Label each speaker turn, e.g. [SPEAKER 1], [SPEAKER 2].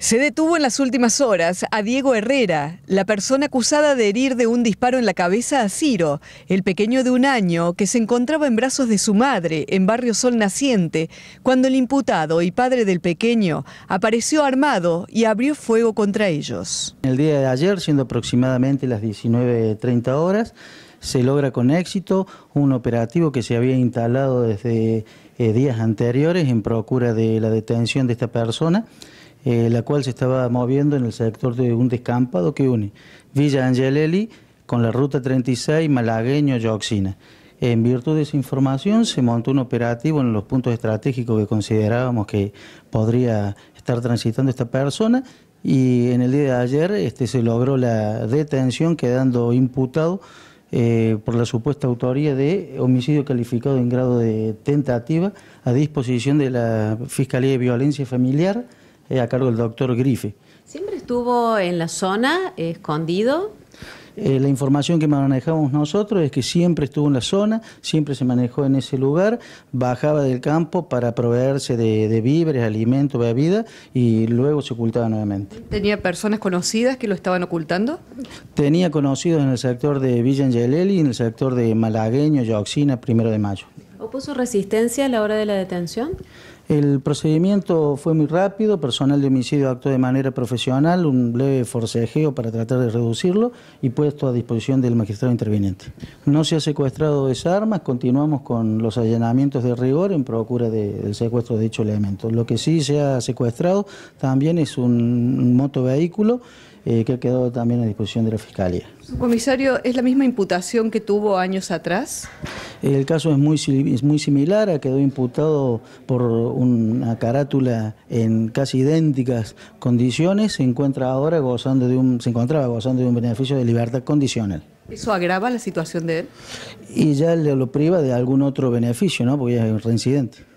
[SPEAKER 1] Se detuvo en las últimas horas a Diego Herrera, la persona acusada de herir de un disparo en la cabeza a Ciro, el pequeño de un año que se encontraba en brazos de su madre en Barrio Sol Naciente, cuando el imputado y padre del pequeño apareció armado y abrió fuego contra ellos. El día de ayer, siendo aproximadamente las 19.30 horas, se logra con éxito un operativo que se había instalado desde eh, días anteriores en procura de la detención de esta persona eh, la cual se estaba moviendo en el sector de un descampado que une Villa Angelelli con la ruta 36 Malagueño-Yoxina. En virtud de esa información se montó un operativo en los puntos estratégicos que considerábamos que podría estar transitando esta persona y en el día de ayer este, se logró la detención quedando imputado eh, por la supuesta autoría de homicidio calificado en grado de tentativa a disposición de la Fiscalía de Violencia Familiar. Eh, a cargo del doctor Grife. ¿Siempre estuvo en la zona, eh, escondido? Eh, la información que manejamos nosotros es que siempre estuvo en la zona, siempre se manejó en ese lugar, bajaba del campo para proveerse de, de víveres, alimentos, bebida y luego se ocultaba nuevamente. ¿Tenía personas conocidas que lo estaban ocultando? Tenía conocidos en el sector de Villa Angelelli, en el sector de Malagueño, Yaoxina, Primero de Mayo. ¿Opuso resistencia a la hora de la detención? El procedimiento fue muy rápido, personal de homicidio actuó de manera profesional, un leve forcejeo para tratar de reducirlo y puesto a disposición del magistrado interviniente. No se ha secuestrado esa armas, continuamos con los allanamientos de rigor en procura del secuestro de dicho elemento. Lo que sí se ha secuestrado también es un motovehículo eh, que ha quedado también a disposición de la Fiscalía. comisario, ¿es la misma imputación que tuvo años atrás? El caso es muy, es muy similar, quedó imputado por una carátula en casi idénticas condiciones, se encuentra ahora gozando de un, se encontraba gozando de un beneficio de libertad condicional. ¿Eso agrava la situación de él? Y ya lo priva de algún otro beneficio, ¿no? Porque es un reincidente.